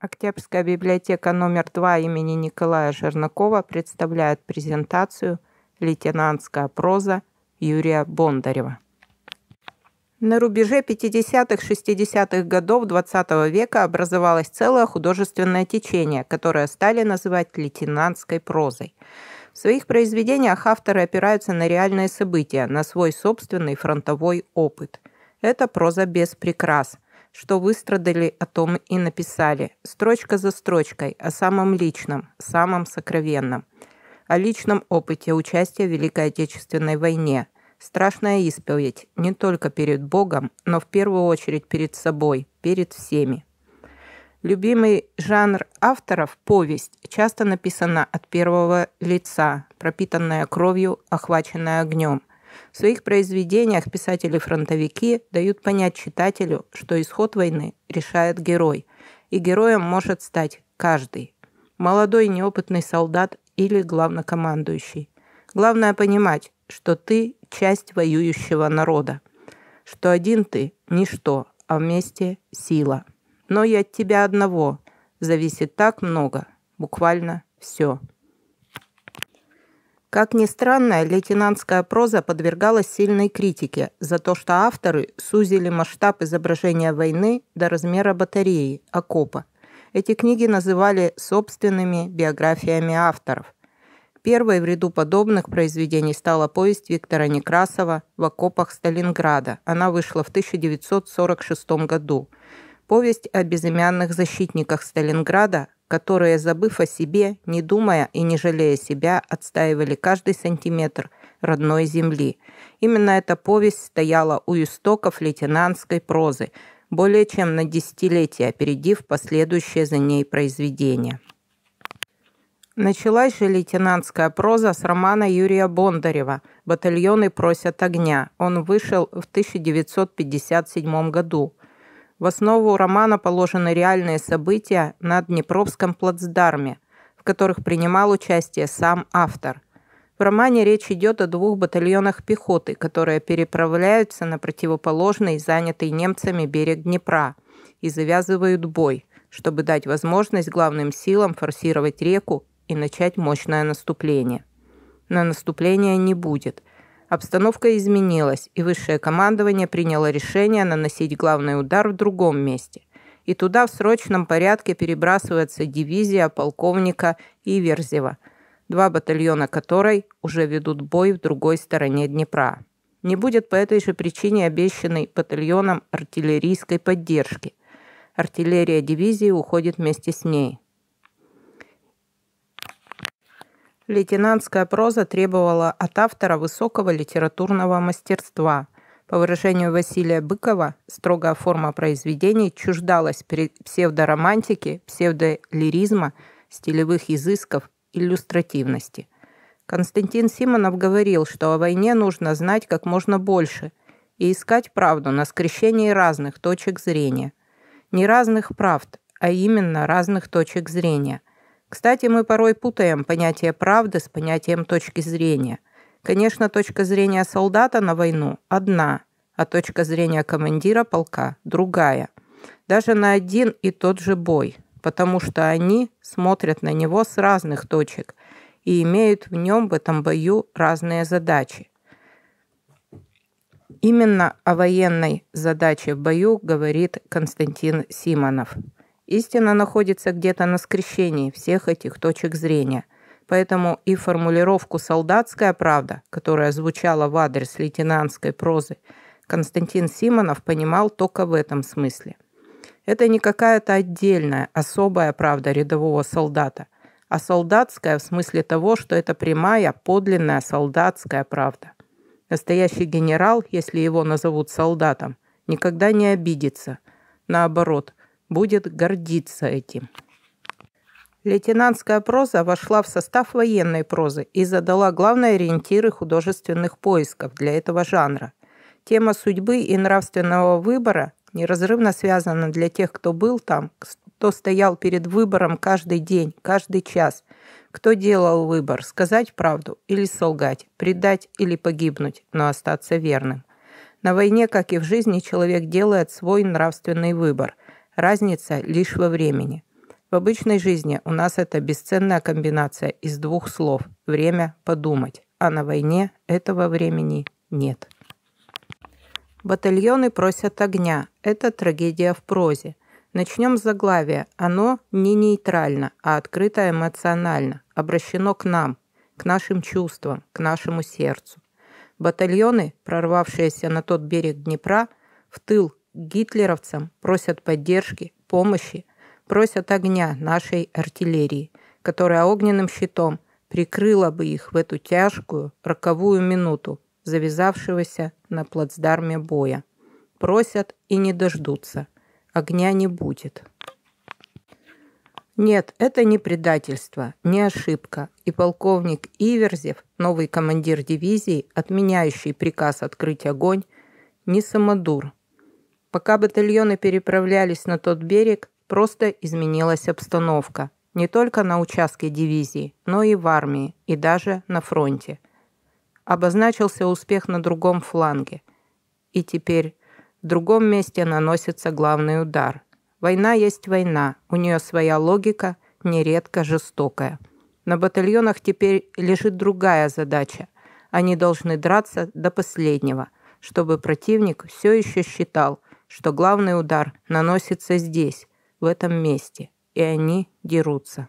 Октябрьская библиотека номер 2 имени Николая Жернакова представляет презентацию «Лейтенантская проза» Юрия Бондарева. На рубеже 50-60-х х годов XX века образовалось целое художественное течение, которое стали называть лейтенантской прозой. В своих произведениях авторы опираются на реальные события, на свой собственный фронтовой опыт. Это проза без прикрас – что выстрадали о том и написали, строчка за строчкой, о самом личном, самом сокровенном, о личном опыте участия в Великой Отечественной войне. Страшная исповедь не только перед Богом, но в первую очередь перед собой, перед всеми. Любимый жанр авторов – повесть, часто написана от первого лица, пропитанная кровью, охваченная огнем – в своих произведениях писатели-фронтовики дают понять читателю, что исход войны решает герой, и героем может стать каждый. Молодой неопытный солдат или главнокомандующий. Главное понимать, что ты – часть воюющего народа, что один ты – ничто, а вместе – сила. Но и от тебя одного зависит так много, буквально все. Как ни странно, лейтенантская проза подвергалась сильной критике за то, что авторы сузили масштаб изображения войны до размера батареи, окопа. Эти книги называли собственными биографиями авторов. Первой в ряду подобных произведений стала повесть Виктора Некрасова «В окопах Сталинграда». Она вышла в 1946 году. Повесть о безымянных защитниках Сталинграда которые, забыв о себе, не думая и не жалея себя, отстаивали каждый сантиметр родной земли. Именно эта повесть стояла у истоков лейтенантской прозы, более чем на десятилетия, опередив последующее за ней произведение. Началась же лейтенантская проза с романа Юрия Бондарева «Батальоны просят огня». Он вышел в 1957 году. В основу романа положены реальные события на Днепровском плацдарме, в которых принимал участие сам автор. В романе речь идет о двух батальонах пехоты, которые переправляются на противоположный, занятый немцами берег Днепра, и завязывают бой, чтобы дать возможность главным силам форсировать реку и начать мощное наступление. Но наступления не будет – Обстановка изменилась, и высшее командование приняло решение наносить главный удар в другом месте. И туда в срочном порядке перебрасывается дивизия полковника Иверзева, два батальона которой уже ведут бой в другой стороне Днепра. Не будет по этой же причине обещанной батальоном артиллерийской поддержки. Артиллерия дивизии уходит вместе с ней. Лейтенантская проза требовала от автора высокого литературного мастерства. По выражению Василия Быкова, строгая форма произведений чуждалась псевдоромантики, псевдолиризма, стилевых изысков, иллюстративности. Константин Симонов говорил, что о войне нужно знать как можно больше и искать правду на скрещении разных точек зрения. Не разных правд, а именно разных точек зрения – кстати, мы порой путаем понятие правды с понятием точки зрения. Конечно, точка зрения солдата на войну одна, а точка зрения командира полка другая. Даже на один и тот же бой, потому что они смотрят на него с разных точек и имеют в нем в этом бою разные задачи. Именно о военной задаче в бою говорит Константин Симонов – Истина находится где-то на скрещении всех этих точек зрения. Поэтому и формулировку «солдатская правда», которая звучала в адрес лейтенантской прозы, Константин Симонов понимал только в этом смысле. Это не какая-то отдельная, особая правда рядового солдата, а солдатская в смысле того, что это прямая, подлинная солдатская правда. Настоящий генерал, если его назовут солдатом, никогда не обидится. Наоборот – будет гордиться этим. Лейтенантская проза вошла в состав военной прозы и задала главные ориентиры художественных поисков для этого жанра. Тема судьбы и нравственного выбора неразрывно связана для тех, кто был там, кто стоял перед выбором каждый день, каждый час, кто делал выбор – сказать правду или солгать, предать или погибнуть, но остаться верным. На войне, как и в жизни, человек делает свой нравственный выбор – Разница лишь во времени. В обычной жизни у нас это бесценная комбинация из двух слов «время подумать», а на войне этого времени нет. Батальоны просят огня. Это трагедия в прозе. Начнем с заглавия. Оно не нейтрально, а открыто эмоционально, обращено к нам, к нашим чувствам, к нашему сердцу. Батальоны, прорвавшиеся на тот берег Днепра, в тыл Гитлеровцам просят поддержки, помощи, просят огня нашей артиллерии, которая огненным щитом прикрыла бы их в эту тяжкую, роковую минуту, завязавшегося на плацдарме боя. Просят и не дождутся. Огня не будет. Нет, это не предательство, не ошибка. И полковник Иверзев, новый командир дивизии, отменяющий приказ открыть огонь, не самодур, Пока батальоны переправлялись на тот берег, просто изменилась обстановка. Не только на участке дивизии, но и в армии, и даже на фронте. Обозначился успех на другом фланге. И теперь в другом месте наносится главный удар. Война есть война, у нее своя логика, нередко жестокая. На батальонах теперь лежит другая задача. Они должны драться до последнего, чтобы противник все еще считал – что главный удар наносится здесь, в этом месте, и они дерутся.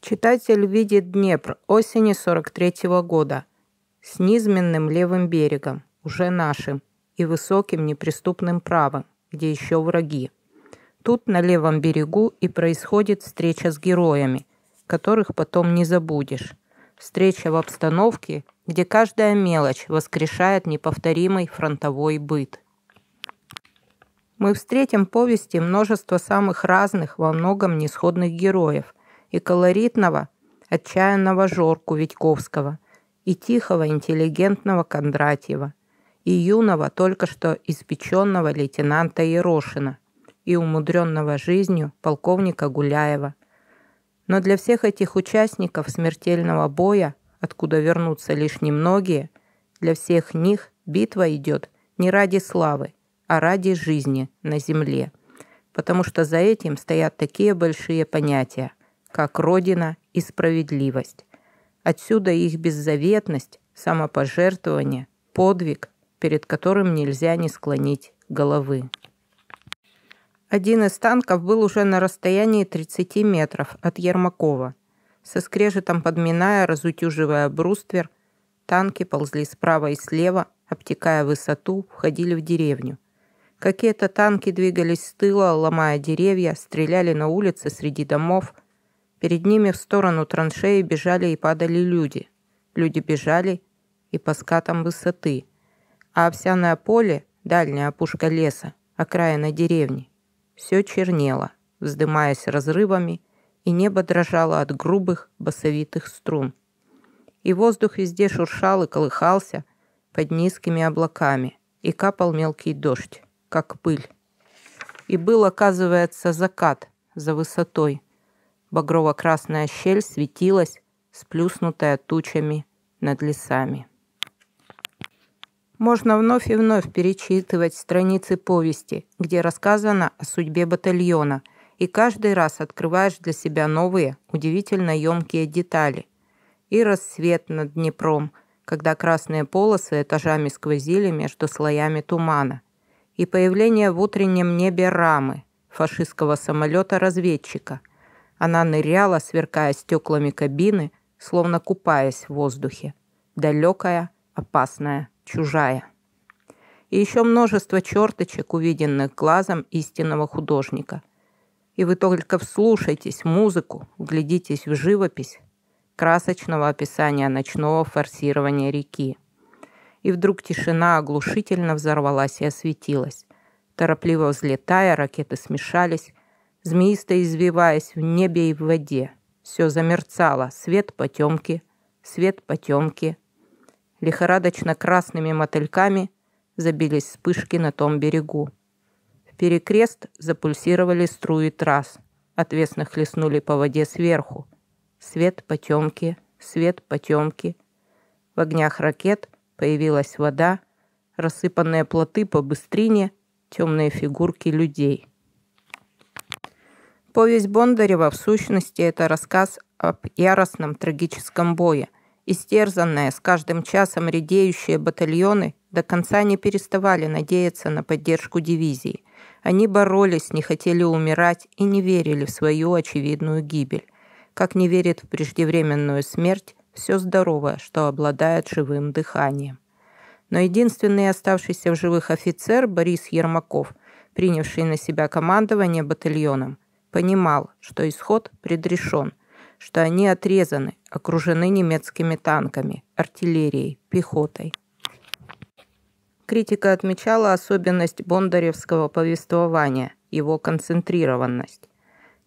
Читатель видит Днепр осени 43 -го года с низменным левым берегом, уже нашим, и высоким неприступным правым, где еще враги. Тут на левом берегу и происходит встреча с героями, которых потом не забудешь. Встреча в обстановке, где каждая мелочь воскрешает неповторимый фронтовой быт. Мы встретим в повести множество самых разных, во многом несходных героев, и колоритного, отчаянного Жорку Витьковского, и тихого, интеллигентного Кондратьева, и юного, только что испеченного лейтенанта Ерошина, и умудренного жизнью полковника Гуляева. Но для всех этих участников смертельного боя – откуда вернутся лишь немногие, для всех них битва идет не ради славы, а ради жизни на земле. Потому что за этим стоят такие большие понятия, как «родина» и «справедливость». Отсюда их беззаветность, самопожертвование, подвиг, перед которым нельзя не склонить головы. Один из танков был уже на расстоянии 30 метров от Ермакова – со скрежетом подминая, разутюживая бруствер, танки ползли справа и слева, обтекая высоту, входили в деревню. Какие-то танки двигались с тыла, ломая деревья, стреляли на улице среди домов. Перед ними в сторону траншеи бежали и падали люди. Люди бежали и по скатам высоты. А овсяное поле, дальняя опушка леса, окраина деревни, все чернело, вздымаясь разрывами и небо дрожало от грубых басовитых струн. И воздух везде шуршал и колыхался под низкими облаками, и капал мелкий дождь, как пыль. И был, оказывается, закат за высотой. Багрово-красная щель светилась, сплюснутая тучами над лесами. Можно вновь и вновь перечитывать страницы повести, где рассказано о судьбе батальона – и каждый раз открываешь для себя новые, удивительно емкие детали. И рассвет над Днепром, когда красные полосы этажами сквозили между слоями тумана. И появление в утреннем небе рамы, фашистского самолета-разведчика. Она ныряла, сверкая стеклами кабины, словно купаясь в воздухе. Далекая, опасная, чужая. И еще множество черточек, увиденных глазом истинного художника – и вы только вслушайтесь в музыку, вглядитесь в живопись красочного описания ночного форсирования реки. И вдруг тишина оглушительно взорвалась и осветилась. Торопливо взлетая, ракеты смешались, змеисто извиваясь в небе и в воде. Все замерцало, свет потемки, свет потемки. Лихорадочно красными мотыльками забились вспышки на том берегу перекрест запульсировали струи трасс. Отвесно хлестнули по воде сверху. Свет потемки, свет потемки. В огнях ракет появилась вода, рассыпанные плоты по быстрине, темные фигурки людей. Повесть Бондарева, в сущности, это рассказ об яростном трагическом бое. Истерзанные, с каждым часом редеющие батальоны до конца не переставали надеяться на поддержку дивизии – они боролись, не хотели умирать и не верили в свою очевидную гибель. Как не верит в преждевременную смерть все здоровое, что обладает живым дыханием. Но единственный оставшийся в живых офицер Борис Ермаков, принявший на себя командование батальоном, понимал, что исход предрешен, что они отрезаны, окружены немецкими танками, артиллерией, пехотой. Критика отмечала особенность бондаревского повествования, его концентрированность.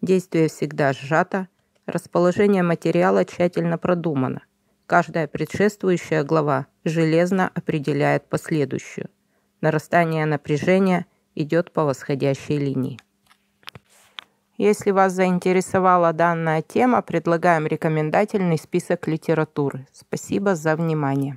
Действие всегда сжато, расположение материала тщательно продумано. Каждая предшествующая глава железно определяет последующую. Нарастание напряжения идет по восходящей линии. Если вас заинтересовала данная тема, предлагаем рекомендательный список литературы. Спасибо за внимание.